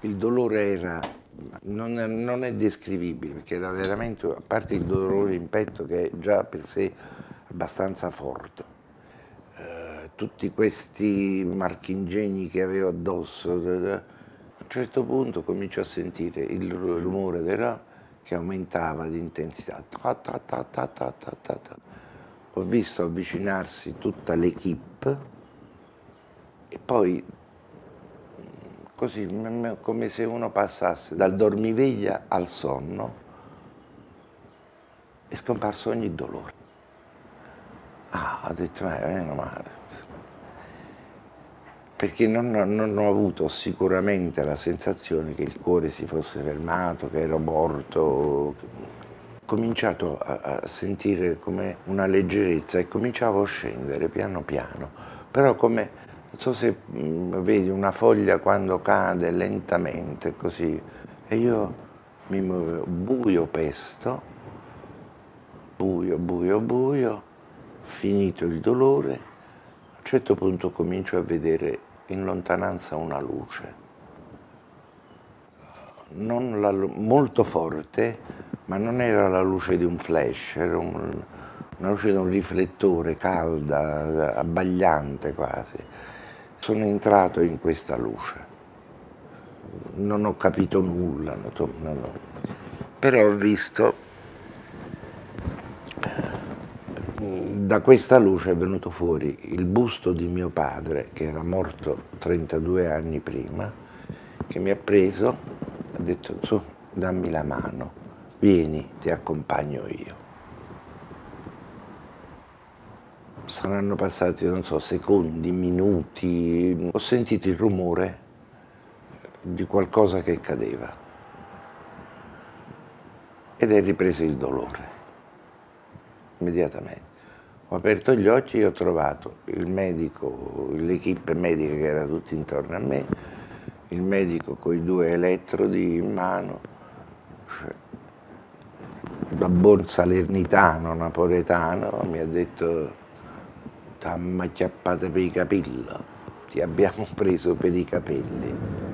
il dolore era, non, non è descrivibile, perché era veramente, a parte il dolore in petto che è già per sé abbastanza forte eh, tutti questi marchingegni che avevo addosso. A un certo punto comincio a sentire il rumore della, che aumentava di intensità. Ho visto avvicinarsi tutta l'equipe e poi così come se uno passasse dal dormiveglia al sonno, è scomparso ogni dolore. Ah, ho detto, ma meno male. Perché non, non, ho avuto sicuramente la sensazione che il cuore si fosse fermato, che ero morto. Ho cominciato a, a sentire come una leggerezza e cominciavo a scendere piano piano, però come non so se mm, vedi una foglia quando cade lentamente così e io mi muovevo buio pesto, buio, buio, buio, finito il dolore, a un certo punto comincio a vedere in lontananza una luce. La, molto forte, ma non era la luce di un flash, era un, una luce di un riflettore calda, abbagliante quasi. Sono entrato in questa luce, non ho capito nulla, non, ho. però ho visto eh, da questa luce è venuto fuori il busto di mio padre, che era morto 32 anni prima, che mi ha preso, ha detto su, dammi la mano, vieni, ti accompagno io. Saranno passati, non so, secondi, minuti. Ho sentito il rumore di qualcosa che cadeva ed è ripreso il dolore immediatamente. Ho aperto gli occhi e ho trovato il medico, l'equipe medica che era tutta intorno a me, il medico con i due elettrodi in mano, cioè, da buon salernitano, napoletano, mi ha detto t'ha macchiappata per i capelli, ti abbiamo preso per i capelli.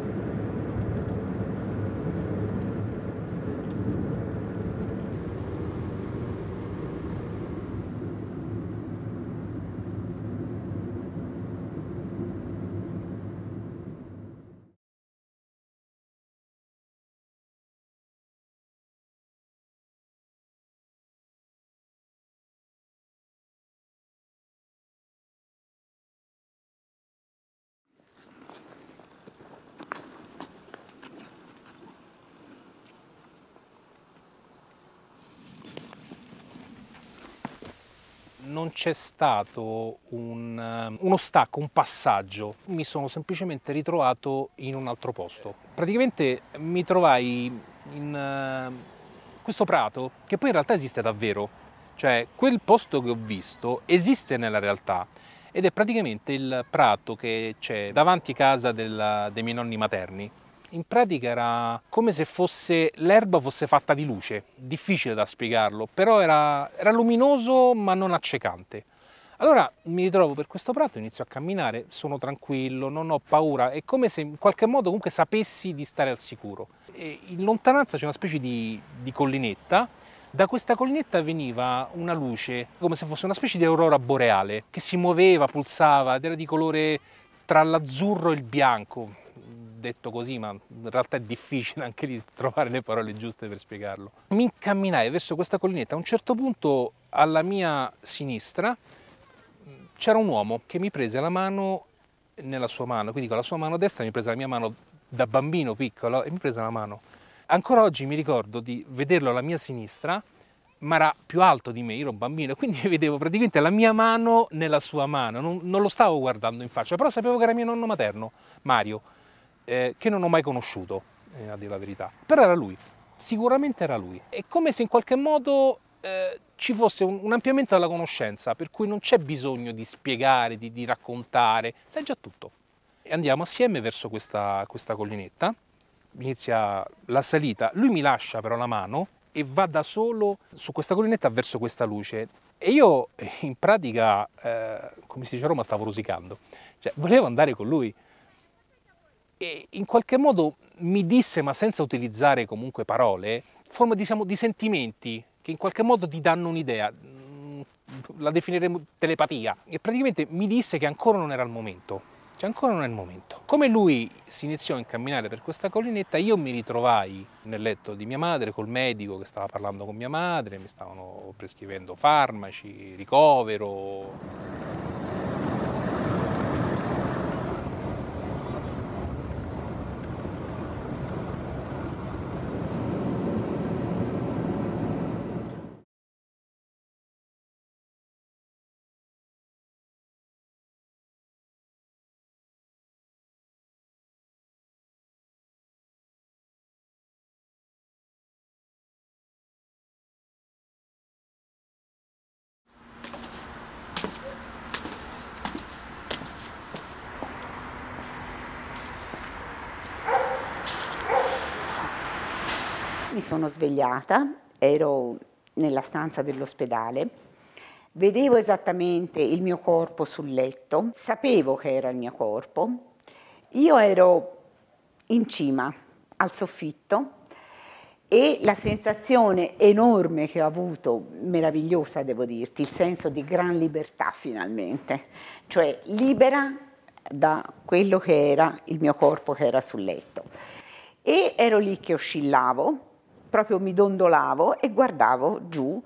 c'è stato un, eh, uno stacco, un passaggio. Mi sono semplicemente ritrovato in un altro posto. Praticamente mi trovai in eh, questo prato che poi in realtà esiste davvero. Cioè quel posto che ho visto esiste nella realtà ed è praticamente il prato che c'è davanti casa della, dei miei nonni materni in pratica era come se fosse l'erba fosse fatta di luce, difficile da spiegarlo, però era, era luminoso ma non accecante. Allora mi ritrovo per questo prato, inizio a camminare, sono tranquillo, non ho paura, è come se in qualche modo comunque sapessi di stare al sicuro. E in lontananza c'è una specie di, di collinetta, da questa collinetta veniva una luce, come se fosse una specie di aurora boreale, che si muoveva, pulsava ed era di colore tra l'azzurro e il bianco, detto così, ma in realtà è difficile anche lì trovare le parole giuste per spiegarlo. Mi incamminai verso questa collinetta, a un certo punto alla mia sinistra c'era un uomo che mi prese la mano nella sua mano, quindi con la sua mano destra mi prese la mia mano da bambino piccolo e mi prese la mano. Ancora oggi mi ricordo di vederlo alla mia sinistra, ma era più alto di me, io ero un bambino, quindi vedevo praticamente la mia mano nella sua mano, non, non lo stavo guardando in faccia, però sapevo che era mio nonno materno, Mario, eh, che non ho mai conosciuto, eh, a dire la verità. Però era lui, sicuramente era lui. È come se in qualche modo eh, ci fosse un, un, ampliamento della conoscenza, per cui non c'è bisogno di spiegare, di, di raccontare, sai già tutto. E andiamo assieme verso questa, questa collinetta, inizia la salita, lui mi lascia però la mano e va da solo su questa collinetta verso questa luce. E io eh, in pratica, eh, come si dice a Roma, stavo rosicando. Cioè, volevo andare con lui, e in qualche modo mi disse, ma senza utilizzare comunque parole, forma diciamo, di sentimenti che in qualche modo ti danno un'idea, mm, la definiremo telepatia, e praticamente mi disse che ancora non era il momento, cioè ancora non è il momento. Come lui si iniziò a incamminare per questa collinetta, io mi ritrovai nel letto di mia madre col medico che stava parlando con mia madre, mi stavano prescrivendo farmaci, ricovero. mi sono svegliata, ero nella stanza dell'ospedale, vedevo esattamente il mio corpo sul letto, sapevo che era il mio corpo, io ero in cima, al soffitto, e la sensazione enorme che ho avuto, meravigliosa devo dirti, il senso di gran libertà finalmente, cioè libera da quello che era il mio corpo che era sul letto. E ero lì che oscillavo, proprio mi dondolavo e guardavo giù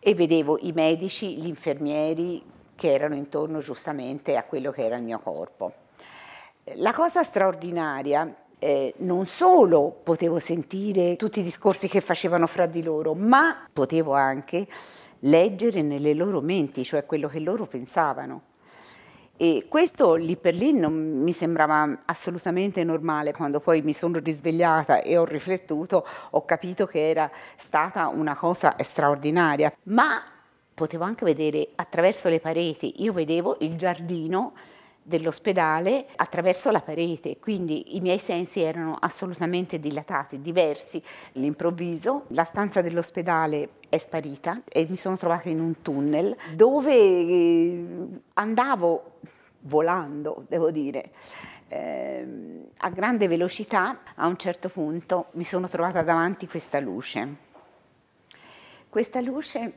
e vedevo i medici, gli infermieri che erano intorno giustamente a quello che era il mio corpo. La cosa straordinaria, eh, non solo potevo sentire tutti i discorsi che facevano fra di loro, ma potevo anche leggere nelle loro menti, cioè quello che loro pensavano. E questo lì per lì non mi sembrava assolutamente normale. Quando poi mi sono risvegliata e ho riflettuto, ho capito che era stata una cosa straordinaria. Ma potevo anche vedere attraverso le pareti, io vedevo il giardino dell'ospedale attraverso la parete, quindi i miei sensi erano assolutamente dilatati, diversi. All'improvviso la stanza dell'ospedale è sparita e mi sono trovata in un tunnel dove eh, andavo volando, devo dire, eh, a grande velocità, a un certo punto mi sono trovata davanti questa luce. Questa luce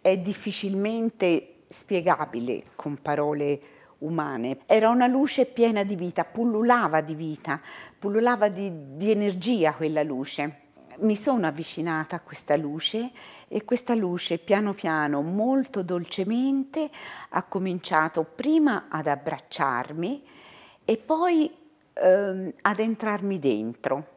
è difficilmente spiegabile con parole umane. Era una luce piena di vita, pullulava di vita, pullulava di, di energia quella luce. Mi sono avvicinata a questa luce e questa luce piano piano, molto dolcemente, ha cominciato prima ad abbracciarmi e poi ehm, ad entrarmi dentro.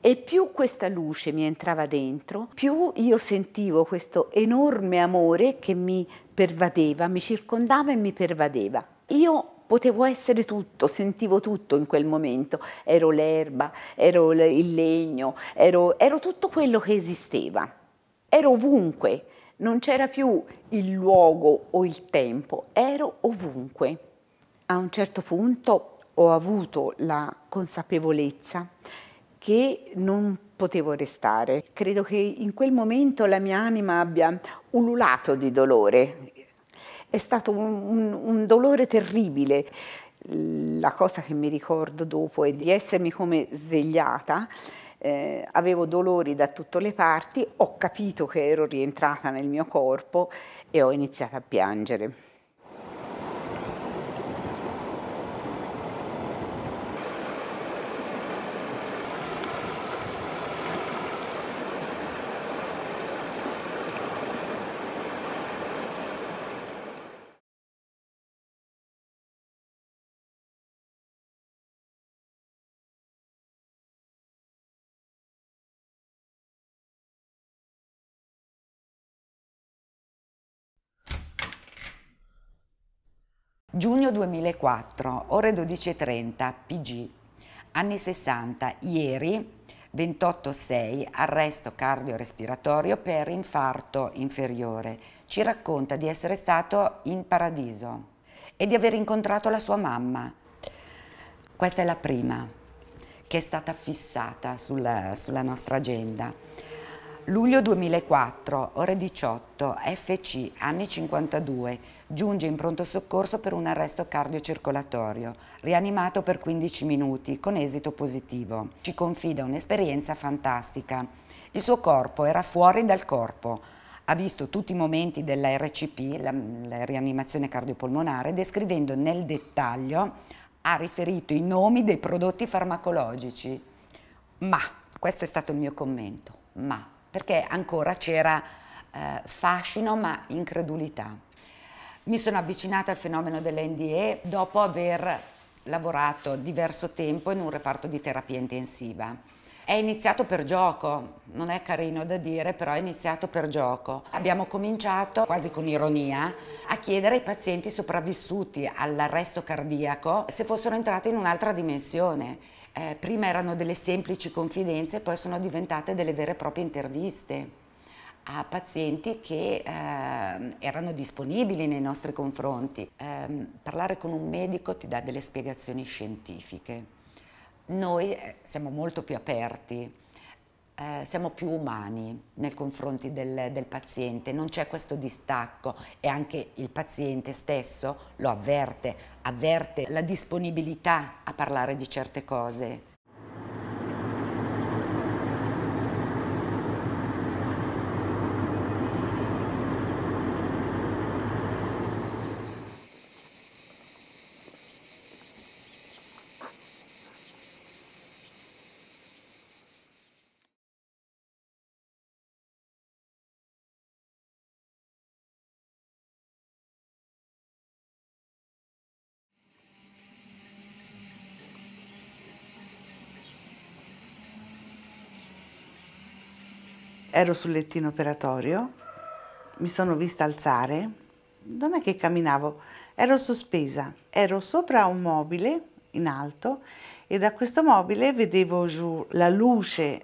E più questa luce mi entrava dentro, più io sentivo questo enorme amore che mi pervadeva, mi circondava e mi pervadeva io potevo essere tutto, sentivo tutto in quel momento, ero l'erba, ero il legno, ero, ero tutto quello che esisteva, ero ovunque, non c'era più il luogo o il tempo, ero ovunque. A un certo punto ho avuto la consapevolezza che non potevo restare. Credo che in quel momento la mia anima abbia ululato di dolore è stato un, un, un dolore terribile la cosa che mi ricordo dopo è di essermi come svegliata, eh, avevo dolori da tutte le parti, ho capito che ero rientrata nel mio corpo e ho iniziato a piangere. Giugno 2004, ore 12.30, PG. Anni 60, ieri 28.06, arresto cardiorespiratorio per infarto inferiore. Ci racconta di essere stato in paradiso e di aver incontrato la sua mamma. Questa è la prima che è stata fissata sulla, sulla nostra agenda. Luglio 2004, ore 18, FC, anni 52, giunge in pronto soccorso per un arresto cardiocircolatorio, rianimato per 15 minuti con esito positivo. Ci confida un'esperienza fantastica. Il suo corpo era fuori dal corpo. Ha visto tutti i momenti della RCP, la, la rianimazione cardiopolmonare, descrivendo nel dettaglio, ha riferito i nomi dei prodotti farmacologici. Ma, questo è stato il mio commento, ma perché ancora c'era eh, fascino ma incredulità. Mi sono avvicinata al fenomeno dell'NDE dopo aver lavorato diverso tempo in un reparto di terapia intensiva. È iniziato per gioco, non è carino da dire, però è iniziato per gioco. Abbiamo cominciato, quasi con ironia, a chiedere ai pazienti sopravvissuti all'arresto cardiaco se fossero entrati in un'altra dimensione eh, prima erano delle semplici confidenze, poi sono diventate delle vere e proprie interviste a pazienti che eh, erano disponibili nei nostri confronti. Eh, parlare con un medico ti dà delle spiegazioni scientifiche. Noi eh, siamo molto più aperti eh, siamo più umani nei confronti del, del paziente, non c'è questo distacco e anche il paziente stesso lo avverte, avverte la disponibilità a parlare di certe cose. ero sul lettino operatorio, mi sono vista alzare, non è che camminavo, ero sospesa, ero sopra un mobile in alto e da questo mobile vedevo giù la luce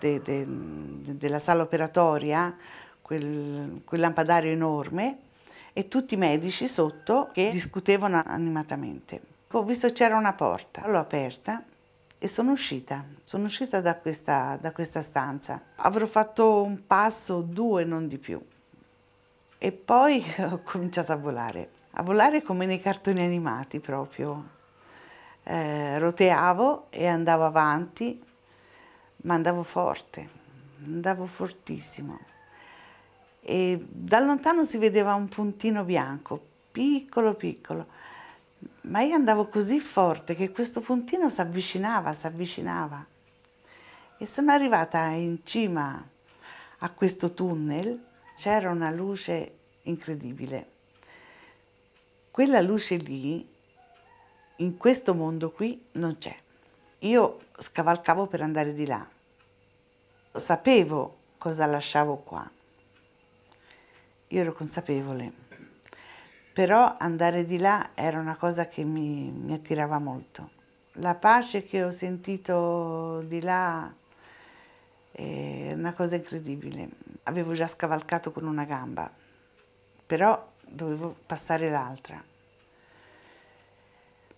de, de, de, della sala operatoria, quel, quel lampadario enorme e tutti i medici sotto che discutevano animatamente. Ho visto c'era una porta, l'ho aperta e sono uscita, sono uscita da questa, da questa stanza. Avrò fatto un passo, due, non di più. E poi ho cominciato a volare, a volare come nei cartoni animati proprio. Eh, roteavo e andavo avanti, ma andavo forte, andavo fortissimo. E da lontano si vedeva un puntino bianco, piccolo piccolo ma io andavo così forte che questo puntino si avvicinava, si avvicinava. E sono arrivata in cima a questo tunnel, c'era una luce incredibile. Quella luce lì, in questo mondo qui, non c'è. Io scavalcavo per andare di là. Sapevo cosa lasciavo qua. Io ero consapevole però andare di là era una cosa che mi, mi attirava molto. La pace che ho sentito di là è una cosa incredibile. Avevo già scavalcato con una gamba, però dovevo passare l'altra.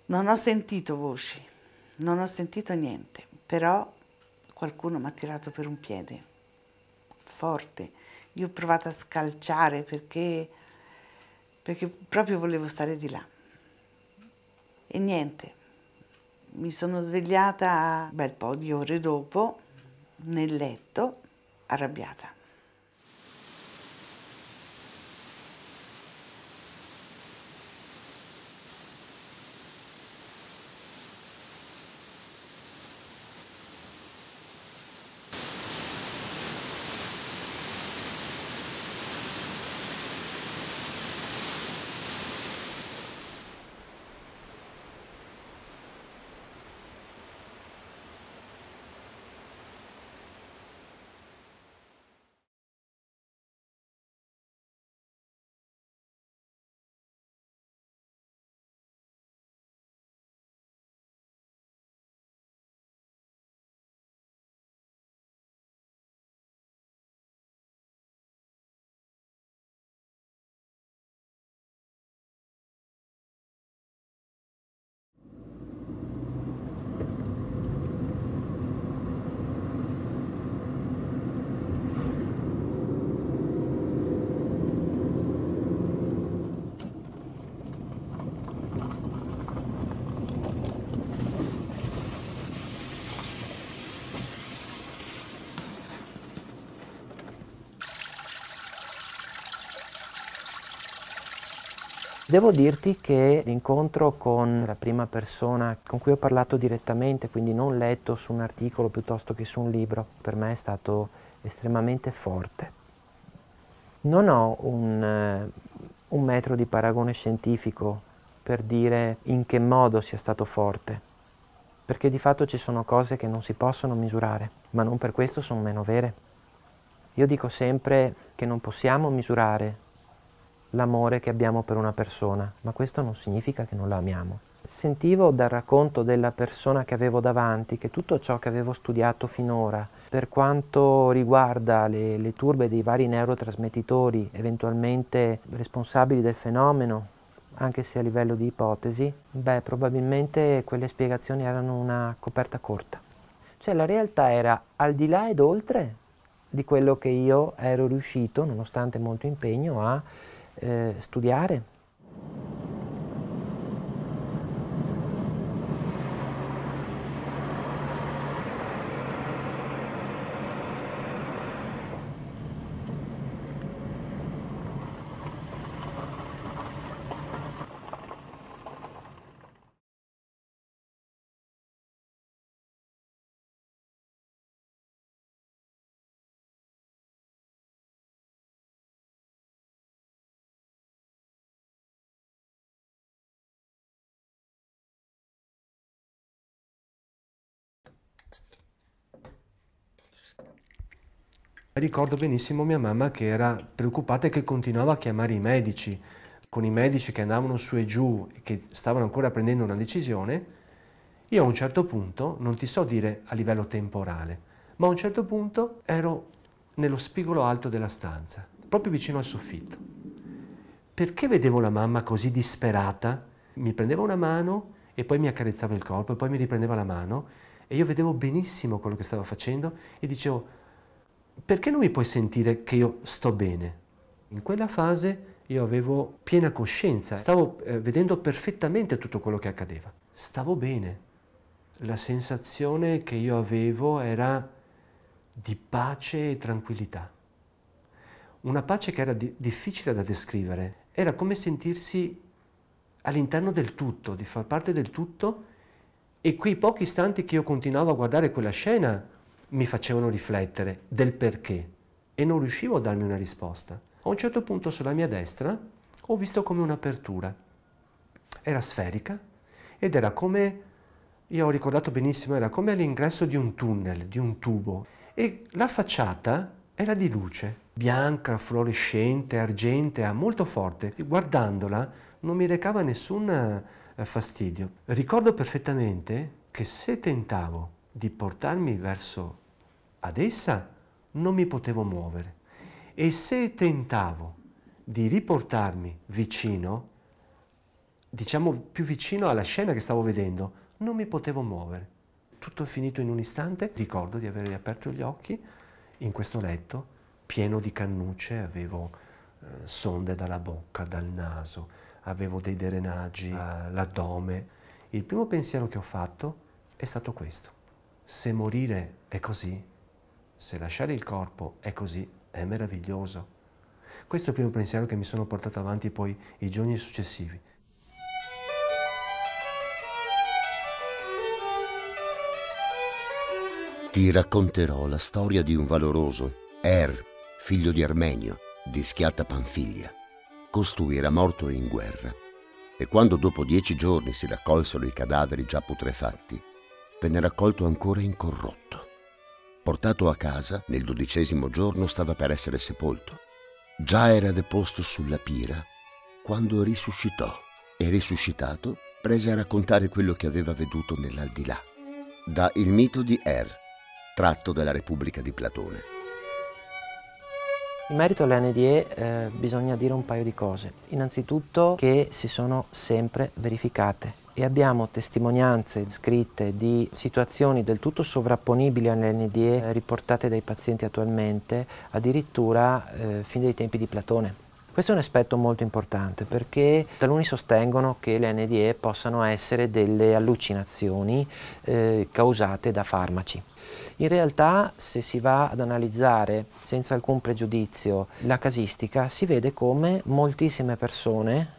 Non ho sentito voci, non ho sentito niente, però qualcuno mi ha tirato per un piede, forte. Io ho provato a scalciare perché perché proprio volevo stare di là. E niente, mi sono svegliata un bel po' di ore dopo nel letto, arrabbiata. Devo dirti che l'incontro con la prima persona con cui ho parlato direttamente, quindi non letto su un articolo piuttosto che su un libro, per me è stato estremamente forte. Non ho un, eh, un metro di paragone scientifico per dire in che modo sia stato forte, perché di fatto ci sono cose che non si possono misurare, ma non per questo sono meno vere. Io dico sempre che non possiamo misurare l'amore che abbiamo per una persona, ma questo non significa che non la amiamo. Sentivo dal racconto della persona che avevo davanti che tutto ciò che avevo studiato finora per quanto riguarda le, le turbe dei vari neurotrasmettitori eventualmente responsabili del fenomeno, anche se a livello di ipotesi, beh probabilmente quelle spiegazioni erano una coperta corta. Cioè la realtà era al di là ed oltre di quello che io ero riuscito, nonostante molto impegno, a eh, studiare? ricordo benissimo mia mamma che era preoccupata e che continuava a chiamare i medici, con i medici che andavano su e giù e che stavano ancora prendendo una decisione, io a un certo punto, non ti so dire a livello temporale, ma a un certo punto ero nello spigolo alto della stanza, proprio vicino al soffitto. Perché vedevo la mamma così disperata? Mi prendeva una mano e poi mi accarezzava il corpo e poi mi riprendeva la mano e io vedevo benissimo quello che stava facendo e dicevo perché non mi puoi sentire che io sto bene? In quella fase io avevo piena coscienza, stavo eh, vedendo perfettamente tutto quello che accadeva. Stavo bene. La sensazione che io avevo era di pace e tranquillità. Una pace che era di difficile da descrivere. Era come sentirsi all'interno del tutto, di far parte del tutto. E quei pochi istanti che io continuavo a guardare quella scena, mi facevano riflettere del perché e non riuscivo a darmi una risposta. A un certo punto sulla mia destra ho visto come un'apertura. Era sferica ed era come, io ho ricordato benissimo, era come l'ingresso di un tunnel, di un tubo. E la facciata era di luce, bianca, fluorescente, argentea, ah, molto forte. guardandola non mi recava nessun eh, fastidio. Ricordo perfettamente che se tentavo di portarmi verso ad essa non mi potevo muovere e se tentavo di riportarmi vicino, diciamo più vicino alla scena che stavo vedendo, non mi potevo muovere. Tutto finito in un istante, ricordo di aver riaperto gli occhi in questo letto pieno di cannucce, avevo eh, sonde dalla bocca, dal naso, avevo dei drenaggi all'addome. Eh, Il primo pensiero che ho fatto è stato questo. Se morire è così, se lasciare il corpo è così, è meraviglioso. Questo è il primo pensiero che mi sono portato avanti poi i giorni successivi. Ti racconterò la storia di un valoroso, Er, figlio di Armenio, di Schiatta Panfiglia. Costui era morto in guerra e quando dopo dieci giorni si raccolsero i cadaveri già putrefatti, venne raccolto ancora incorrotto. Portato a casa, nel dodicesimo giorno stava per essere sepolto. Già era deposto sulla pira quando risuscitò e risuscitato prese a raccontare quello che aveva veduto nell'aldilà. Da Il mito di Er, tratto dalla Repubblica di Platone. In merito alle NDE eh, bisogna dire un paio di cose. Innanzitutto che si sono sempre verificate e abbiamo testimonianze scritte di situazioni del tutto sovrapponibili alle eh, NDE riportate dai pazienti attualmente, addirittura eh, fin dai tempi di Platone. Questo è un aspetto molto importante perché taluni sostengono che le NDE possano essere delle allucinazioni eh, causate da farmaci. In realtà se si va ad analizzare senza alcun pregiudizio la casistica si vede come moltissime persone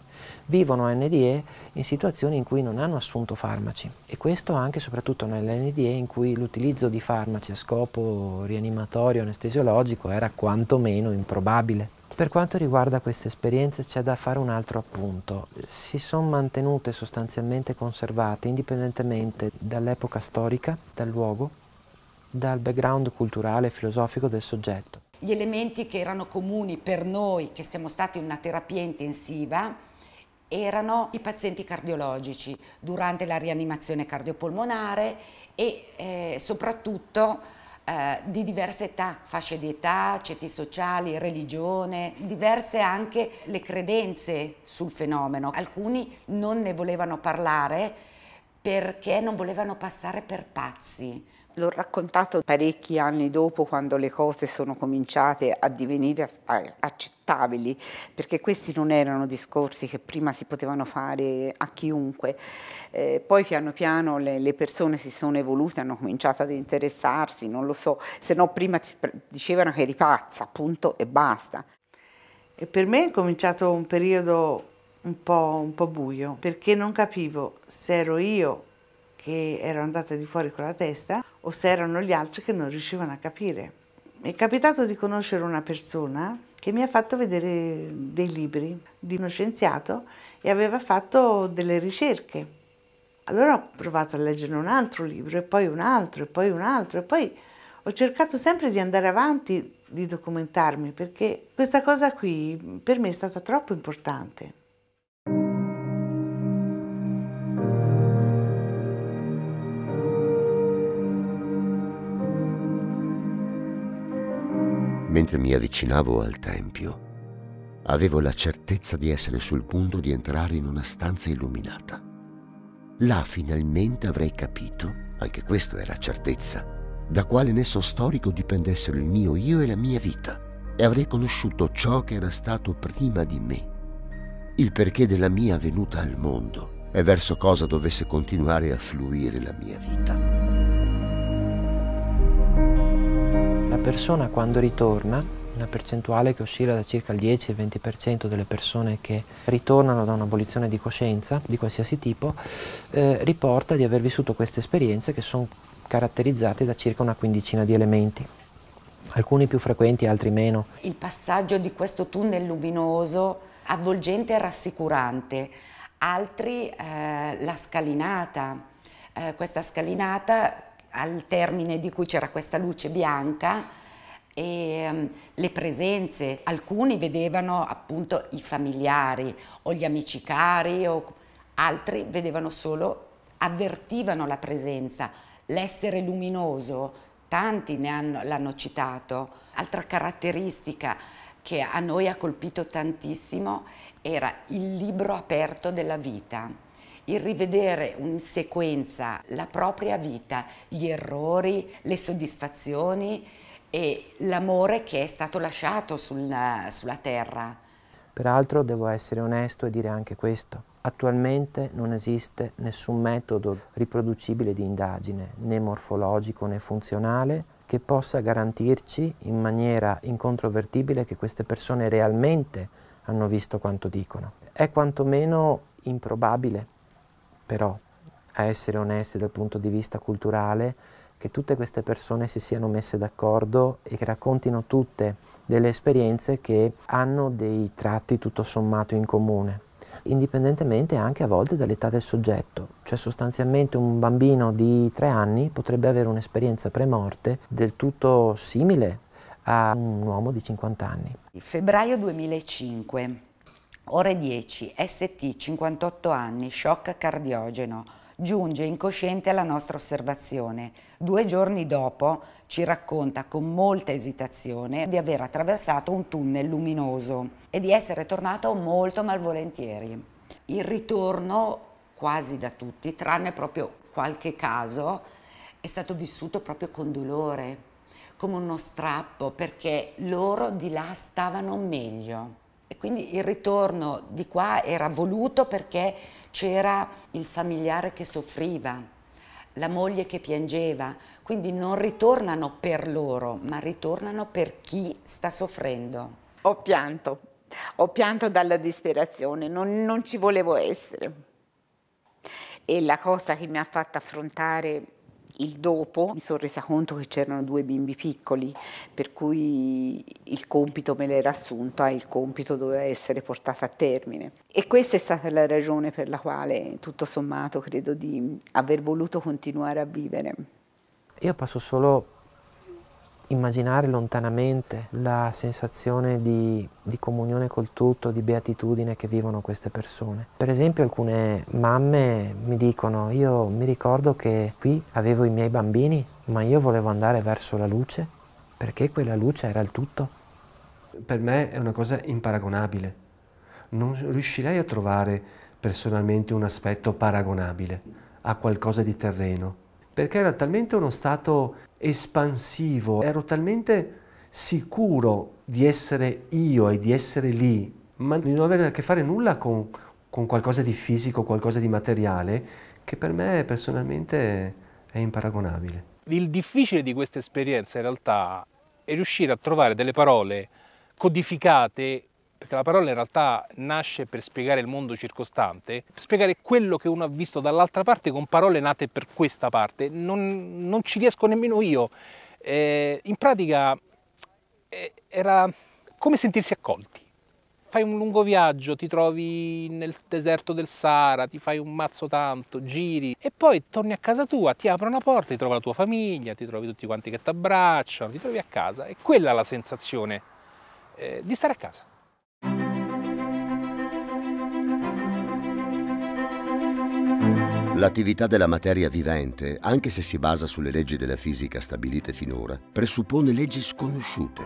vivono NDE in situazioni in cui non hanno assunto farmaci e questo anche e soprattutto nell'NDE in cui l'utilizzo di farmaci a scopo rianimatorio anestesiologico era quantomeno improbabile. Per quanto riguarda queste esperienze c'è da fare un altro appunto. Si sono mantenute sostanzialmente conservate indipendentemente dall'epoca storica, dal luogo, dal background culturale e filosofico del soggetto. Gli elementi che erano comuni per noi che siamo stati in una terapia intensiva erano i pazienti cardiologici durante la rianimazione cardiopolmonare e eh, soprattutto eh, di diverse età, fasce di età, ceti sociali, religione, diverse anche le credenze sul fenomeno. Alcuni non ne volevano parlare perché non volevano passare per pazzi L'ho raccontato parecchi anni dopo quando le cose sono cominciate a divenire accettabili, perché questi non erano discorsi che prima si potevano fare a chiunque. Eh, poi piano piano le, le, persone si sono evolute, hanno cominciato ad interessarsi, non lo so, se no prima dicevano che eri pazza, appunto, e basta. E per me è cominciato un periodo un po', un po' buio, perché non capivo se ero io che ero andata di fuori con la testa o se erano gli altri che non riuscivano a capire. Mi è capitato di conoscere una persona che mi ha fatto vedere dei libri di uno scienziato e aveva fatto delle ricerche. Allora ho provato a leggere un altro libro e poi un altro e poi un altro e poi ho cercato sempre di andare avanti, di documentarmi perché questa cosa qui per me è stata troppo importante. Mentre mi avvicinavo al tempio, avevo la certezza di essere sul punto di entrare in una stanza illuminata. Là finalmente avrei capito, anche questo era certezza, da quale nesso storico dipendessero il mio io e la mia vita, e avrei conosciuto ciò che era stato prima di me, il perché della mia venuta al mondo e verso cosa dovesse continuare a fluire la mia vita. persona quando ritorna, una percentuale che oscilla da circa il 10-20% delle persone che ritornano da un'abolizione di coscienza di qualsiasi tipo, eh, riporta di aver vissuto queste esperienze che sono caratterizzate da circa una quindicina di elementi alcuni più frequenti, altri meno. Il passaggio di questo tunnel luminoso, avvolgente e rassicurante, altri eh, la scalinata, eh, questa scalinata al termine di cui c'era questa luce bianca, e um, le presenze, alcuni vedevano appunto i familiari o gli amici cari o altri vedevano solo, avvertivano la presenza, l'essere luminoso, tanti l'hanno citato. Altra caratteristica che a noi ha colpito tantissimo era il libro aperto della vita il rivedere in sequenza la propria vita, gli errori, le soddisfazioni, e l'amore che è stato lasciato sulla, sulla terra. Peraltro devo essere onesto e dire anche questo. Attualmente non esiste nessun metodo riproducibile di indagine, né morfologico né funzionale, che possa garantirci in maniera incontrovertibile che queste persone realmente hanno visto quanto dicono. È quantomeno improbabile, però, a essere onesti dal punto di vista culturale, che tutte queste persone si siano messe d'accordo e che raccontino tutte delle esperienze che hanno dei tratti tutto sommato in comune indipendentemente anche a volte dall'età del soggetto, cioè sostanzialmente un bambino di tre anni potrebbe avere un'esperienza premorte del tutto simile a un uomo di 50 anni. Febbraio 2005, ore 10, ST, 58 anni, shock cardiogeno, giunge incosciente alla nostra osservazione. Due giorni dopo ci racconta con molta esitazione di aver attraversato un tunnel luminoso e di essere tornato molto malvolentieri. Il ritorno quasi da tutti, tranne proprio qualche caso, è stato vissuto proprio con dolore, come uno strappo, perché loro di là stavano meglio. E quindi il ritorno di qua era voluto perché c'era il familiare che soffriva, la moglie che piangeva, quindi non ritornano per loro, ma ritornano per chi sta soffrendo. Ho pianto, ho pianto dalla disperazione, non, non ci volevo essere. E la cosa che mi ha fatto affrontare il dopo mi sono resa conto che c'erano due bimbi piccoli, per cui il compito me l'era assunto e il compito doveva essere portato a termine. E questa è stata la ragione per la quale, tutto sommato, credo di aver voluto continuare a vivere. Io passo solo immaginare lontanamente la sensazione di, di, comunione col tutto, di beatitudine che vivono queste persone. Per esempio alcune mamme mi dicono io mi ricordo che qui avevo i miei bambini ma io volevo andare verso la luce perché quella luce era il tutto. Per me è una cosa imparagonabile. Non riuscirei a trovare personalmente un aspetto paragonabile a qualcosa di terreno perché era talmente uno stato espansivo, ero talmente sicuro di essere io e di essere lì, ma di non avere a che fare nulla con, con qualcosa di fisico, qualcosa di materiale, che per me personalmente è imparagonabile. Il difficile di questa esperienza in realtà è riuscire a trovare delle parole codificate perché la parola in realtà nasce per spiegare il mondo circostante, per spiegare quello che uno ha visto dall'altra parte con parole nate per questa parte, non, non ci riesco nemmeno io. Eh, in pratica eh, era come sentirsi accolti. Fai un lungo viaggio, ti trovi nel deserto del Sahara, ti fai un mazzo tanto, giri e poi torni a casa tua, ti apre una porta, ti trovi la tua famiglia, ti trovi tutti quanti che ti abbracciano, ti trovi a casa e quella è la sensazione eh, di stare a casa. L'attività della materia vivente, anche se si basa sulle leggi della fisica stabilite finora, presuppone leggi sconosciute,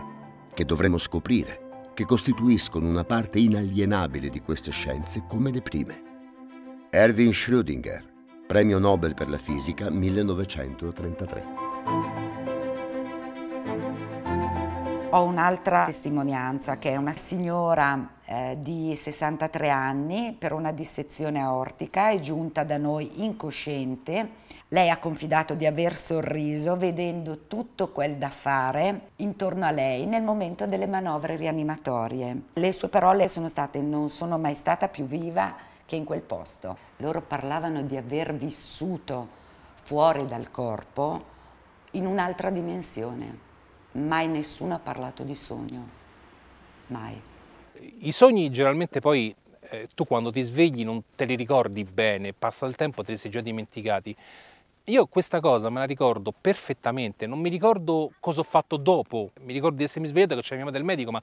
che dovremo scoprire, che costituiscono una parte inalienabile di queste scienze come le prime. Erwin Schrödinger, Premio Nobel per la Fisica 1933. Ho un'altra testimonianza che è una signora eh, di 63 anni per una dissezione aortica, è giunta da noi incosciente. Lei ha confidato di aver sorriso vedendo tutto quel da fare intorno a lei nel momento delle manovre rianimatorie. Le sue parole sono state non sono mai stata più viva che in quel posto. Loro parlavano di aver vissuto fuori dal corpo in un'altra dimensione mai nessuno ha parlato di sogno, mai. I sogni generalmente poi eh, tu quando ti svegli non te li ricordi bene, passa il tempo e te li sei già dimenticati. Io questa cosa me la ricordo perfettamente, non mi ricordo cosa ho fatto dopo, mi ricordo di essermi svegliato che c'era mia madre del medico, ma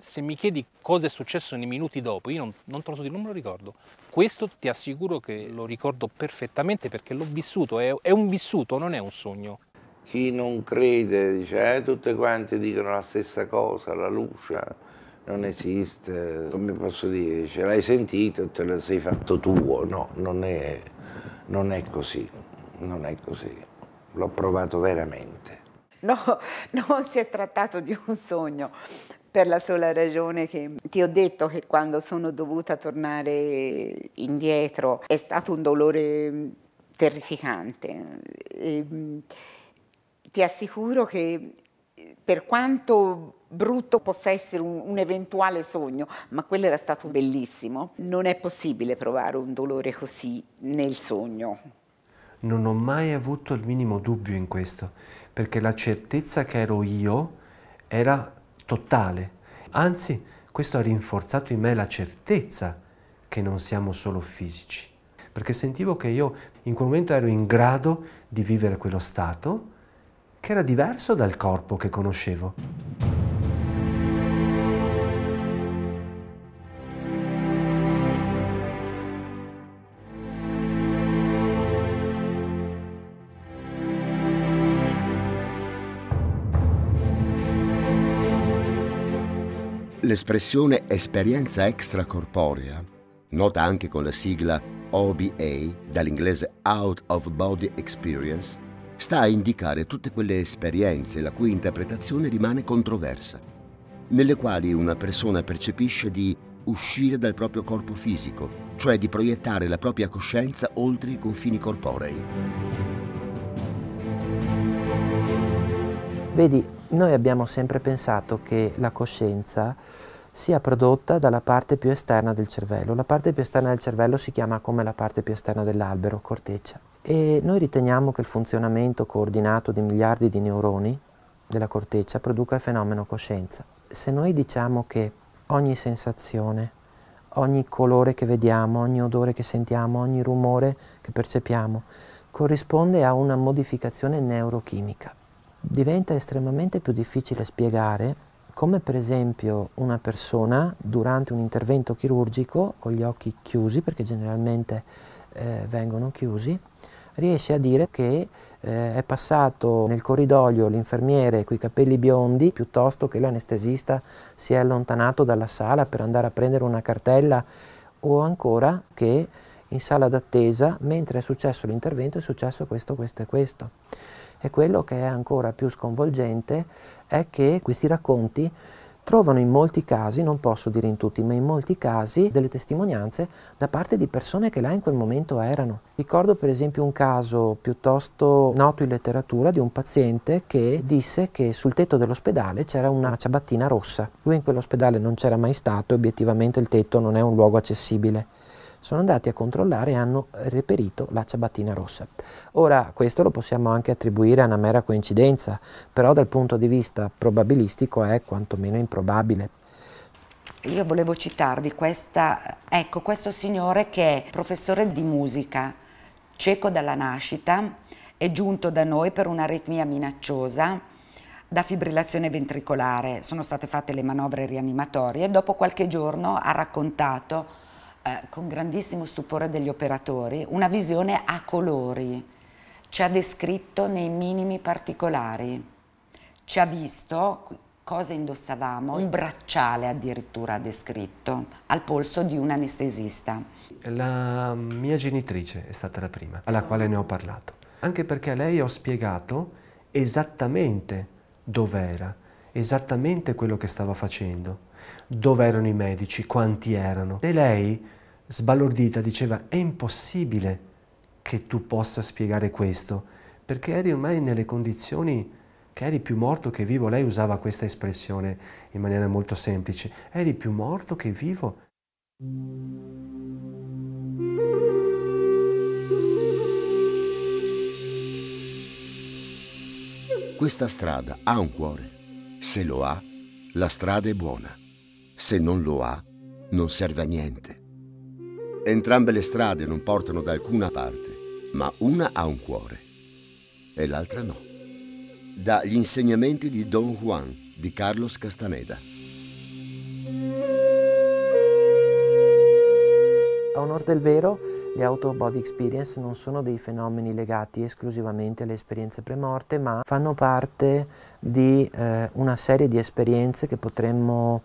se mi chiedi cosa è successo nei minuti dopo, io non, non te lo so dire, non me lo ricordo. Questo ti assicuro che lo ricordo perfettamente perché l'ho vissuto, è, è un vissuto, non è un sogno chi non crede dice eh, tutte quante dicono la stessa cosa, la luce non esiste, come posso dire, ce l'hai sentito e te lo sei fatto tuo, no, non è, non è così, non è così, l'ho provato veramente. No, non si è trattato di un sogno, per la sola ragione che ti ho detto che quando sono dovuta tornare indietro è stato un dolore terrificante. E, ehm, ti assicuro che per quanto brutto possa essere un, un, eventuale sogno, ma quello era stato bellissimo, non è possibile provare un dolore così nel sogno. Non ho mai avuto il minimo dubbio in questo, perché la certezza che ero io era totale. Anzi, questo ha rinforzato in me la certezza che non siamo solo fisici, perché sentivo che io in quel momento ero in grado di vivere quello stato, che era diverso dal corpo che conoscevo. L'espressione esperienza extracorporea, nota anche con la sigla OBA dall'inglese Out of Body Experience, sta a indicare tutte quelle esperienze la cui interpretazione rimane controversa, nelle quali una persona percepisce di uscire dal proprio corpo fisico, cioè di proiettare la propria coscienza oltre i confini corporei. Vedi, noi abbiamo sempre pensato che la coscienza sia prodotta dalla parte più esterna del cervello. La parte più esterna del cervello si chiama come la parte più esterna dell'albero, corteccia. E noi riteniamo che il funzionamento coordinato di miliardi di neuroni della corteccia produca il fenomeno coscienza. Se noi diciamo che ogni sensazione, ogni colore che vediamo, ogni odore che sentiamo, ogni rumore che percepiamo corrisponde a una modificazione neurochimica, diventa estremamente più difficile spiegare come per esempio una persona durante un intervento chirurgico con gli occhi chiusi, perché generalmente eh, vengono chiusi, riesce a dire che eh, è passato nel corridoio l'infermiere coi capelli biondi piuttosto che l'anestesista si è allontanato dalla sala per andare a prendere una cartella o ancora che in sala d'attesa mentre è successo l'intervento è successo questo, questo e questo. E quello che è ancora più sconvolgente è che questi racconti trovano in molti casi, non posso dire in tutti, ma in molti casi delle testimonianze da parte di persone che là in quel momento erano. Ricordo per esempio un caso piuttosto noto in letteratura di un paziente che disse che sul tetto dell'ospedale c'era una ciabattina rossa. Lui in quell'ospedale non c'era mai stato e obiettivamente il tetto non è un luogo accessibile sono andati a controllare e hanno reperito la ciabattina rossa. Ora questo lo possiamo anche attribuire a una mera coincidenza, però dal punto di vista probabilistico è quantomeno improbabile. Io volevo citarvi questa, ecco, questo signore che è professore di musica, cieco dalla nascita, è giunto da noi per un'aritmia minacciosa da fibrillazione ventricolare. Sono state fatte le manovre rianimatorie e dopo qualche giorno ha raccontato eh, con grandissimo stupore degli operatori, una visione a colori, ci ha descritto nei minimi particolari, ci ha visto cosa indossavamo, il bracciale addirittura ha descritto, al polso di un anestesista. La mia genitrice è stata la prima alla quale ne ho parlato, anche perché a lei ho spiegato esattamente dov'era, esattamente quello che stava facendo, dove erano i medici, quanti erano. E lei sbalordita, diceva è impossibile che tu possa spiegare questo, perché eri ormai nelle condizioni che eri più morto che vivo, lei usava questa espressione in maniera molto semplice, eri più morto che vivo. Questa strada ha un cuore. Se lo ha, la strada è buona. Se non lo ha, non serve a niente. Entrambe le strade non portano da alcuna parte, ma una ha un cuore e l'altra no. Dagli insegnamenti di Don Juan di Carlos Castaneda. A onor del vero, le auto body experience non sono dei fenomeni legati esclusivamente alle esperienze premorte, ma fanno parte di eh, una serie di esperienze che potremmo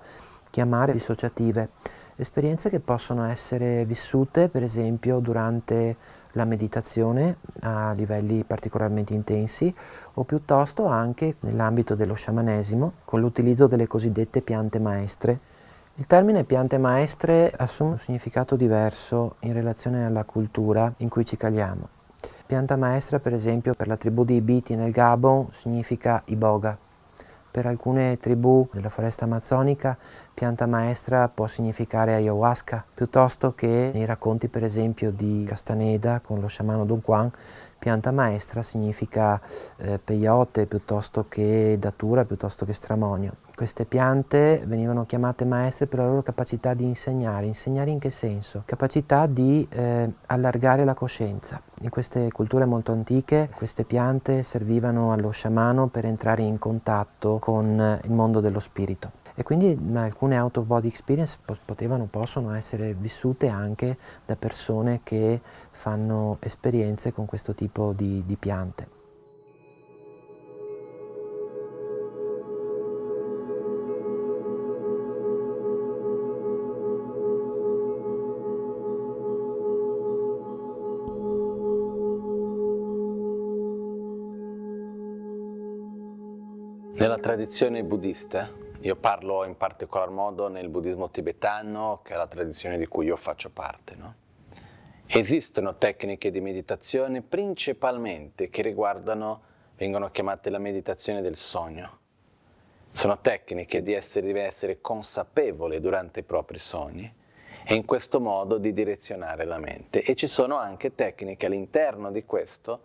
chiamare dissociative Esperienze che possono essere vissute per esempio durante la meditazione a livelli particolarmente intensi o piuttosto anche nell'ambito dello sciamanesimo con l'utilizzo delle cosiddette piante maestre. Il termine piante maestre assume un significato diverso in relazione alla cultura in cui ci caliamo. Pianta maestra per esempio per la tribù di Ibiti nel Gabon significa iboga, per alcune tribù della foresta amazzonica pianta maestra può significare ayahuasca, piuttosto che nei racconti per esempio di Castaneda con lo sciamano Dunquan, pianta maestra significa eh, peyote piuttosto che datura, piuttosto che stramonio. Queste piante venivano chiamate maestre per la loro capacità di insegnare. Insegnare in che senso? Capacità di eh, allargare la coscienza. In queste culture molto antiche queste piante servivano allo sciamano per entrare in contatto con eh, il mondo dello spirito. E quindi alcune out of body experience potevano, possono essere vissute anche da persone che fanno esperienze con questo tipo di, di piante. Nella tradizione buddista, io parlo in particolar modo nel buddismo tibetano, che è la tradizione di cui io faccio parte, no? esistono tecniche di meditazione principalmente che riguardano, vengono chiamate la meditazione del sogno. Sono tecniche di essere, di essere consapevole durante i propri sogni e in questo modo di direzionare la mente. E ci sono anche tecniche all'interno di questo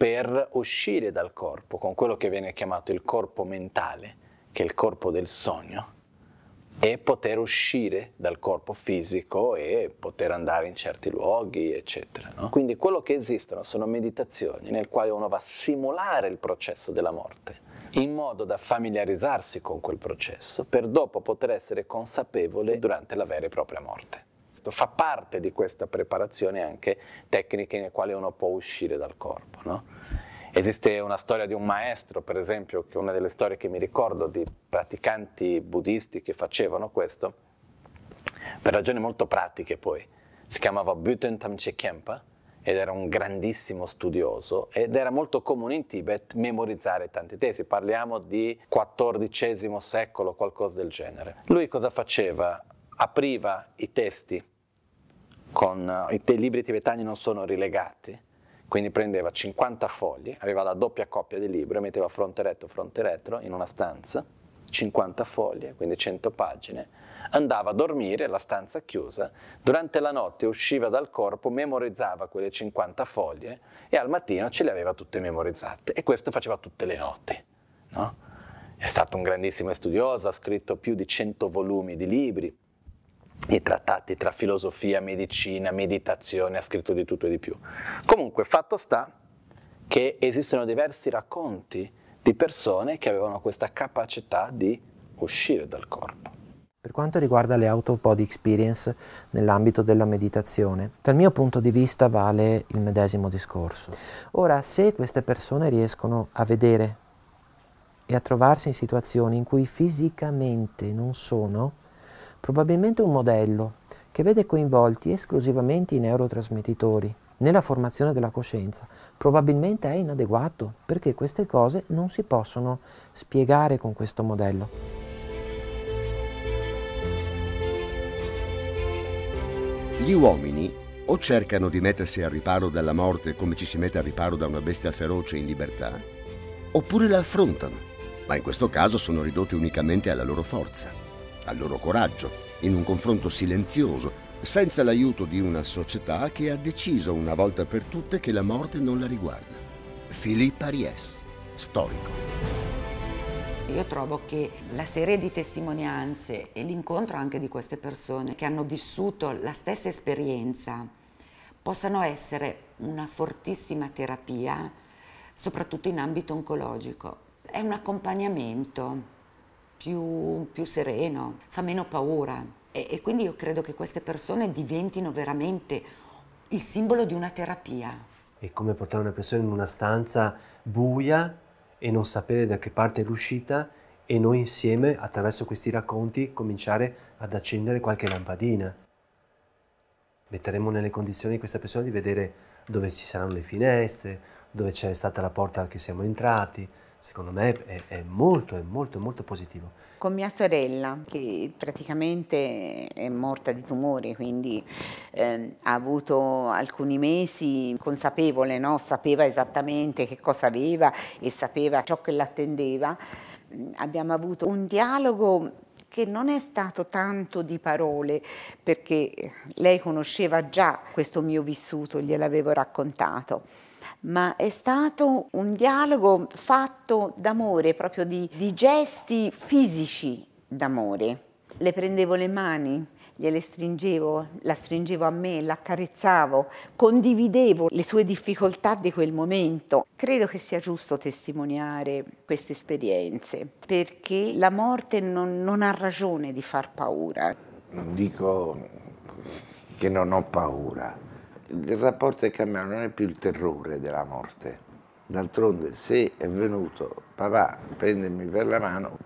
per uscire dal corpo, con quello che viene chiamato il corpo mentale, che è il corpo del sogno, e poter uscire dal corpo fisico e poter andare in certi luoghi, eccetera. No? Quindi quello che esistono sono meditazioni nel quale uno va a simulare il processo della morte, in modo da familiarizzarsi con quel processo, per dopo poter essere consapevole durante la vera e propria morte questo, fa parte di questa preparazione anche tecniche nelle quali uno può uscire dal corpo. No? Esiste una storia di un maestro, per esempio, che è una delle storie che mi ricordo di praticanti buddisti che facevano questo, per ragioni molto pratiche poi. Si chiamava Buten Tamche Kempa ed era un grandissimo studioso ed era molto comune in Tibet memorizzare tante tesi, parliamo di XIV secolo, qualcosa del genere. Lui cosa faceva? Apriva i testi con, eh, i te- libri tibetani non sono rilegati, quindi prendeva 50 fogli, aveva la doppia coppia di libri, metteva fronte retto, fronte retro in una stanza, 50 foglie, quindi 100 pagine, andava a dormire, la stanza chiusa, durante la notte usciva dal corpo, memorizzava quelle 50 foglie e al mattino ce le aveva tutte memorizzate e questo faceva tutte le notti. No? È stato un grandissimo studioso, ha scritto più di 100 volumi di libri, i trattati tra filosofia, medicina, meditazione, ha scritto di tutto e di più. Comunque, fatto sta che esistono diversi racconti di persone che avevano questa capacità di uscire dal corpo. Per quanto riguarda le out body experience nell'ambito della meditazione, dal mio punto di vista vale il medesimo discorso. Ora, se queste persone riescono a vedere e a trovarsi in situazioni in cui fisicamente non sono, probabilmente un modello che vede coinvolti esclusivamente i neurotrasmettitori nella formazione della coscienza, probabilmente è inadeguato perché queste cose non si possono spiegare con questo modello. Gli uomini o cercano di mettersi al riparo dalla morte come ci si mette al riparo da una bestia feroce in libertà, oppure la affrontano, ma in questo caso sono ridotti unicamente alla loro forza al loro coraggio, in un confronto silenzioso, senza l'aiuto di una società che ha deciso una volta per tutte che la morte non la riguarda. Filippa Ries, storico. Io trovo che la serie di testimonianze e l'incontro anche di queste persone che hanno vissuto la stessa esperienza possano essere una fortissima terapia, soprattutto in ambito oncologico. È un accompagnamento più, più sereno, fa meno paura e, e quindi io credo che queste persone diventino veramente il simbolo di una terapia. È come portare una persona in una stanza buia e non sapere da che parte è l'uscita e noi insieme, attraverso questi racconti, cominciare ad accendere qualche lampadina. Metteremo nelle condizioni di questa persona di vedere dove ci saranno le finestre, dove c'è stata la porta che siamo entrati, secondo me è, è molto, è molto, molto positivo. Con mia sorella, che praticamente è morta di tumore, quindi eh, ha avuto alcuni mesi consapevole, no? sapeva esattamente che cosa aveva e sapeva ciò che l'attendeva, mm, abbiamo avuto un dialogo che non è stato tanto di parole, perché lei conosceva già questo mio vissuto, gliel'avevo raccontato ma è stato un dialogo fatto d'amore, proprio di, di gesti fisici d'amore. Le prendevo le mani, gliele stringevo, la stringevo a me, l'accarezzavo, condividevo le sue difficoltà di quel momento. Credo che sia giusto testimoniare queste esperienze, perché la morte non, non ha ragione di far paura. Non dico che non ho paura, il rapporto è cambiato, non è più il terrore della morte. D'altronde se è venuto papà a prendermi per la mano,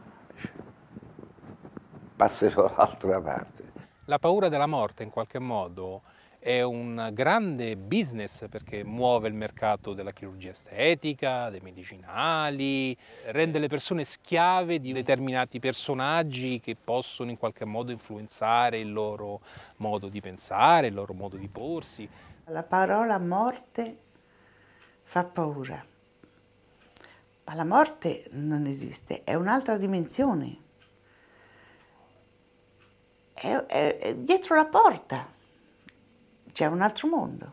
passerò dall'altra parte. La paura della morte in qualche modo è un grande business perché muove il mercato della chirurgia estetica, dei medicinali, rende le persone schiave di determinati personaggi che possono in qualche modo influenzare il loro modo di pensare, il loro modo di porsi. La parola morte fa paura, ma la morte non esiste, è un'altra dimensione. È, è, è dietro la porta c'è un altro mondo.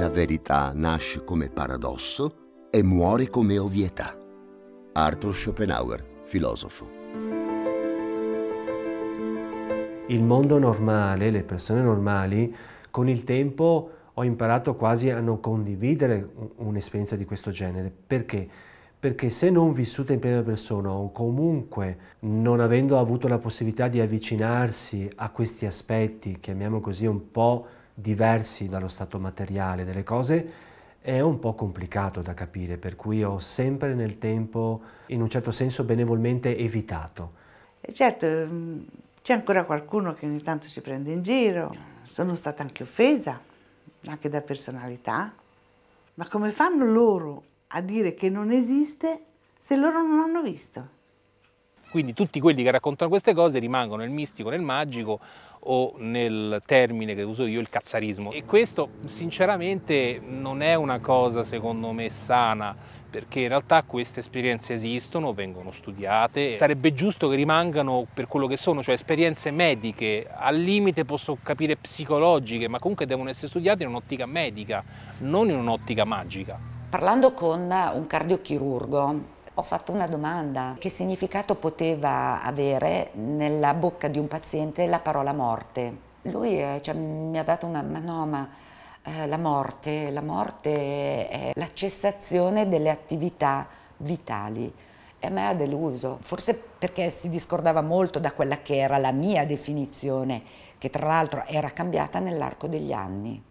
La verità nasce come paradosso e muore come ovvietà. Arthur Schopenhauer, filosofo. Il mondo normale, le persone normali, con il tempo ho imparato quasi a non condividere un'esperienza di questo genere. Perché? Perché se non vissuta in prima persona o comunque non avendo avuto la possibilità di avvicinarsi a questi aspetti, chiamiamo così un po' diversi dallo stato materiale delle cose, è un po' complicato da capire, per cui ho sempre nel tempo, in un certo senso, benevolmente evitato. Certo, mm, c'è ancora qualcuno che ogni tanto si prende in giro. Sono stata anche offesa, anche da personalità. Ma come fanno loro a dire che non esiste se loro non l'hanno visto? Quindi tutti quelli che raccontano queste cose rimangono nel mistico, nel magico o nel termine che uso io, il cazzarismo. E questo sinceramente non è una cosa secondo me sana, perché in realtà queste esperienze esistono, vengono studiate, sarebbe giusto che rimangano per quello che sono, cioè esperienze mediche, al limite posso capire psicologiche, ma comunque devono essere studiate in un'ottica medica, non in un'ottica magica. Parlando con un cardiochirurgo, ho fatto una domanda. Che significato poteva avere nella bocca di un paziente la parola morte? Lui eh, cioè, mi ha dato una... ma no, ma eh, la morte, la morte è la cessazione delle attività vitali e a me ha deluso, forse perché si discordava molto da quella che era la mia definizione, che tra l'altro era cambiata nell'arco degli anni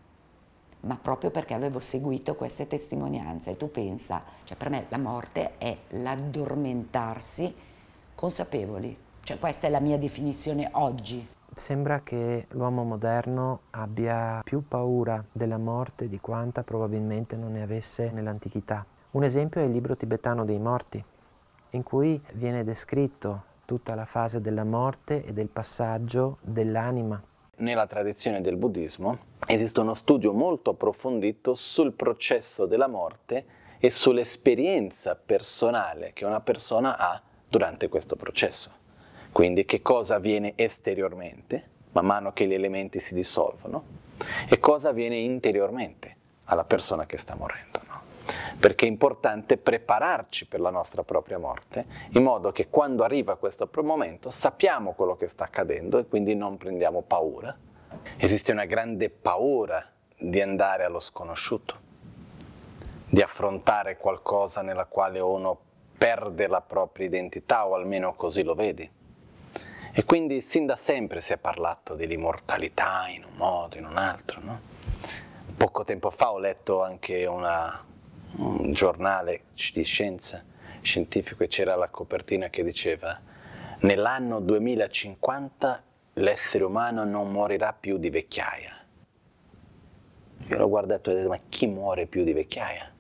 ma proprio perché avevo seguito queste testimonianze. E Tu pensa, cioè per me la morte è l'addormentarsi consapevoli, cioè questa è la mia definizione oggi. Sembra che l'uomo moderno abbia più paura della morte di quanta probabilmente non ne avesse nell'antichità. Un esempio è il libro tibetano dei morti, in cui viene descritto tutta la fase della morte e del passaggio dell'anima nella tradizione del buddismo esiste uno studio molto approfondito sul processo della morte e sull'esperienza personale che una persona ha durante questo processo. Quindi che cosa avviene esteriormente, man mano che gli elementi si dissolvono, e cosa avviene interiormente alla persona che sta morendo. No? perché è importante prepararci per la nostra propria morte, in modo che quando arriva questo momento sappiamo quello che sta accadendo e quindi non prendiamo paura. Esiste una grande paura di andare allo sconosciuto, di affrontare qualcosa nella quale uno perde la propria identità o almeno così lo vedi. E quindi sin da sempre si è parlato dell'immortalità in un modo, in un altro. No? Poco tempo fa ho letto anche una, un giornale di scienza scientifico e c'era la copertina che diceva nell'anno 2050 l'essere umano non morirà più di vecchiaia. Io l'ho guardato e ho detto ma chi muore più di vecchiaia?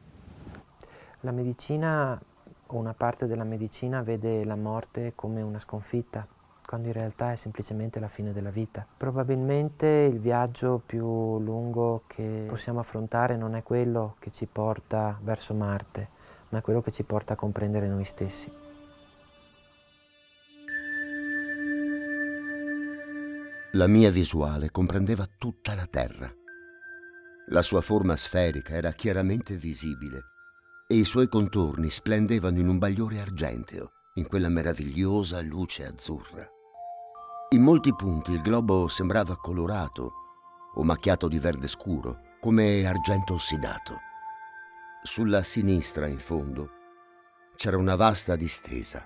La medicina, o una parte della medicina vede la morte come una sconfitta quando in realtà è semplicemente la fine della vita. Probabilmente il viaggio più lungo che possiamo affrontare non è quello che ci porta verso Marte, ma è quello che ci porta a comprendere noi stessi. La mia visuale comprendeva tutta la Terra. La sua forma sferica era chiaramente visibile e i suoi contorni splendevano in un bagliore argenteo, in quella meravigliosa luce azzurra. In molti punti il globo sembrava colorato o macchiato di verde scuro, come argento ossidato. Sulla sinistra, in fondo, c'era una vasta distesa,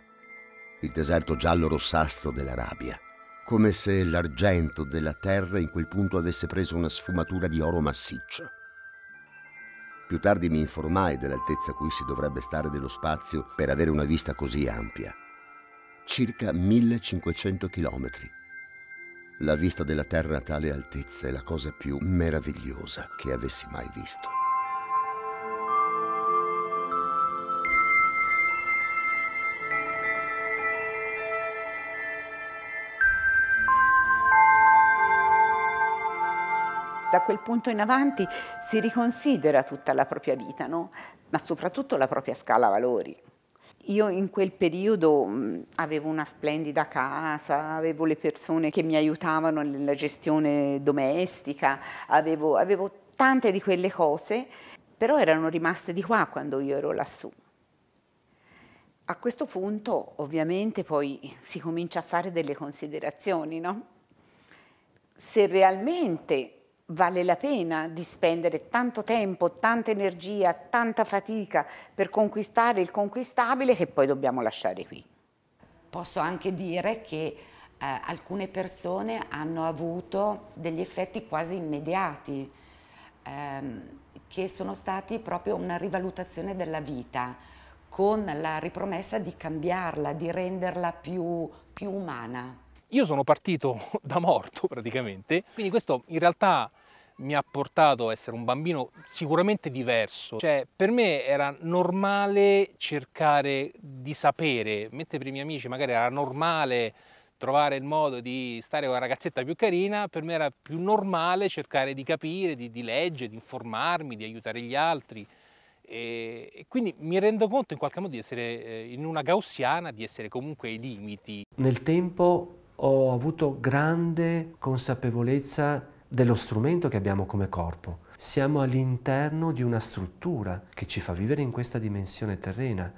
il deserto giallo-rossastro dell'Arabia, come se l'argento della terra in quel punto avesse preso una sfumatura di oro massiccio. Più tardi mi informai dell'altezza cui si dovrebbe stare dello spazio per avere una vista così ampia circa 1500 chilometri. La vista della Terra a tale altezza è la cosa più meravigliosa che avessi mai visto. Da quel punto in avanti si riconsidera tutta la propria vita, no? ma soprattutto la propria scala valori. Io in quel periodo mm, avevo una splendida casa, avevo le persone che mi aiutavano nella gestione domestica, avevo, avevo tante di quelle cose, però erano rimaste di qua quando io ero lassù. A questo punto ovviamente poi si comincia a fare delle considerazioni, no? Se realmente vale la pena di spendere tanto tempo, tanta energia, tanta fatica per conquistare il conquistabile che poi dobbiamo lasciare qui. Posso anche dire che eh, alcune persone hanno avuto degli effetti quasi immediati, ehm, che sono stati proprio una rivalutazione della vita, con la ripromessa di cambiarla, di renderla più, più umana. Io sono partito da morto praticamente, quindi questo in realtà mi ha portato a essere un bambino sicuramente diverso. Cioè, per me era normale cercare di sapere, mentre per i miei amici magari era normale trovare il modo di stare con la ragazzetta più carina, per me era più normale cercare di capire, di, di leggere, di informarmi, di aiutare gli altri. E, e, quindi mi rendo conto in qualche modo di essere eh, in una gaussiana, di essere comunque ai limiti. Nel tempo ho avuto grande consapevolezza dello strumento che abbiamo come corpo. Siamo all'interno di una struttura che ci fa vivere in questa dimensione terrena,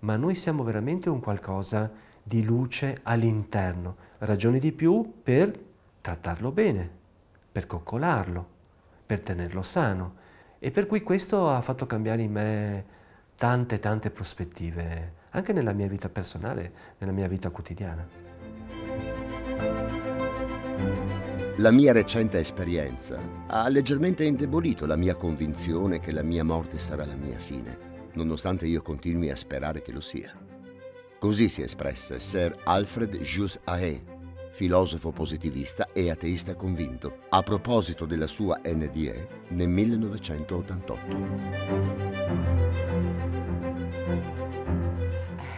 ma noi siamo veramente un qualcosa di luce all'interno. Ragioni di più per trattarlo bene, per coccolarlo, per tenerlo sano. E per cui questo ha fatto cambiare in me tante tante prospettive, anche nella mia vita personale, nella mia vita quotidiana. La mia recente esperienza ha leggermente indebolito la mia convinzione che la mia morte sarà la mia fine, nonostante io continui a sperare che lo sia. Così si espresse Sir Alfred Jus Ahe, filosofo positivista e ateista convinto, a proposito della sua NDE nel 1988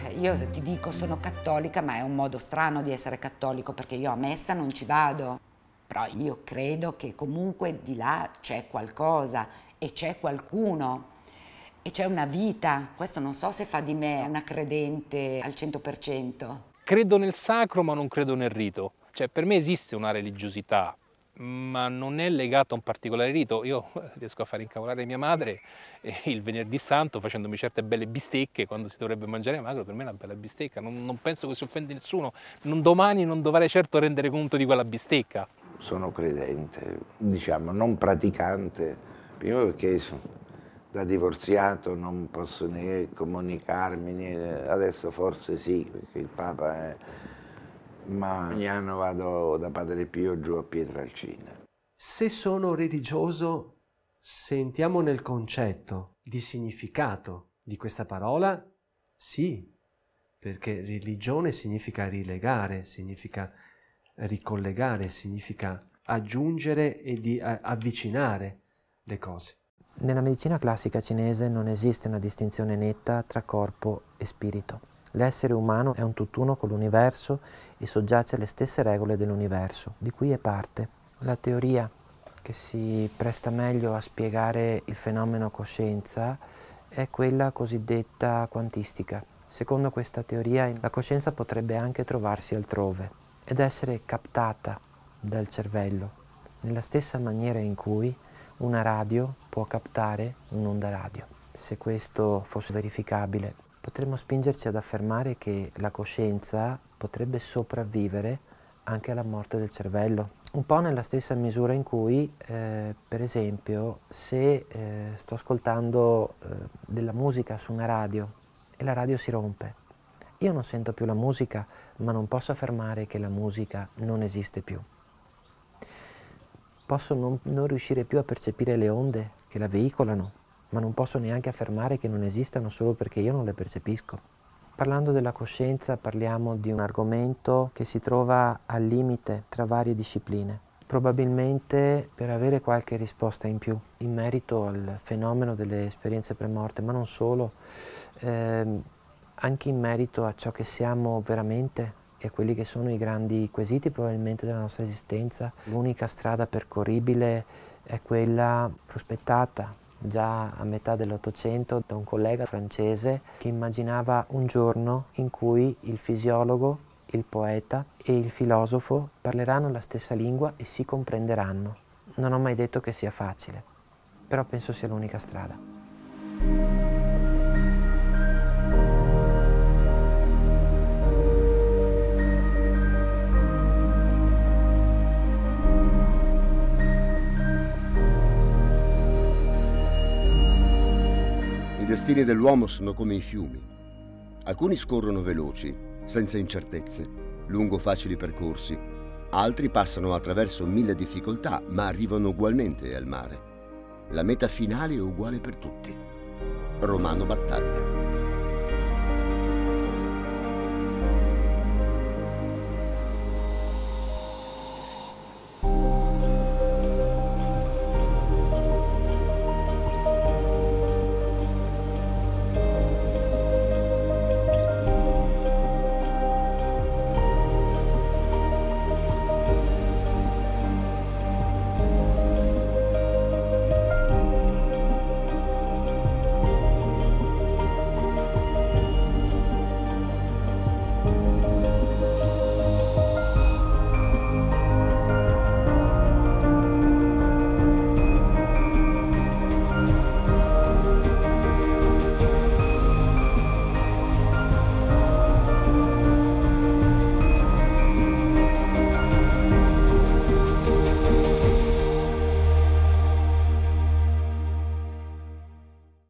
eh, io ti dico sono cattolica, ma è un modo strano di essere cattolico perché io a messa non ci vado però io credo che comunque di là c'è qualcosa e c'è qualcuno e c'è una vita. Questo non so se fa di me una credente al 100%. Credo nel sacro ma non credo nel rito. Cioè per me esiste una religiosità, ma non è legata a un particolare rito. Io riesco a far incavolare mia madre il venerdì santo facendomi certe belle bistecche quando si dovrebbe mangiare magro, per me è una bella bistecca, non, non penso che si offende nessuno, non domani non dovrei certo rendere conto di quella bistecca sono credente, diciamo non praticante, prima perché da divorziato non posso né comunicarmi, né, adesso forse sì, perché il Papa è... ma ogni anno vado da Padre Pio giù a Pietralcina. Se sono religioso, sentiamo nel concetto di significato di questa parola, sì, perché religione significa rilegare, significa ricollegare, significa aggiungere e di avvicinare le cose. Nella medicina classica cinese non esiste una distinzione netta tra corpo e spirito. L'essere umano è un tutt'uno con l'universo e soggiace alle stesse regole dell'universo, di cui è parte. La teoria che si presta meglio a spiegare il fenomeno coscienza è quella cosiddetta quantistica. Secondo questa teoria la coscienza potrebbe anche trovarsi altrove, ed essere captata dal cervello nella stessa maniera in cui una radio può captare un'onda radio. Se questo fosse verificabile, potremmo spingerci ad affermare che la coscienza potrebbe sopravvivere anche alla morte del cervello. Un po' nella stessa misura in cui, eh, per esempio, se eh, sto ascoltando eh, della musica su una radio e la radio si rompe, io non sento più la musica, ma non posso affermare che la musica non esiste più. Posso non, non riuscire più a percepire le onde che la veicolano, ma non posso neanche affermare che non esistano solo perché io non le percepisco. Parlando della coscienza parliamo di un argomento che si trova al limite tra varie discipline probabilmente per avere qualche risposta in più in merito al fenomeno delle esperienze premorte, ma non solo. Ehm, anche in merito a ciò che siamo veramente e a quelli che sono i grandi quesiti probabilmente della nostra esistenza. L'unica strada percorribile è quella prospettata già a metà dell'Ottocento da un collega francese che immaginava un giorno in cui il fisiologo, il poeta e il filosofo parleranno la stessa lingua e si comprenderanno. Non ho mai detto che sia facile, però penso sia l'unica strada. destini dell'uomo sono come i fiumi. Alcuni scorrono veloci, senza incertezze, lungo facili percorsi. Altri passano attraverso mille difficoltà, ma arrivano ugualmente al mare. La meta finale è uguale per tutti. Romano Battaglia.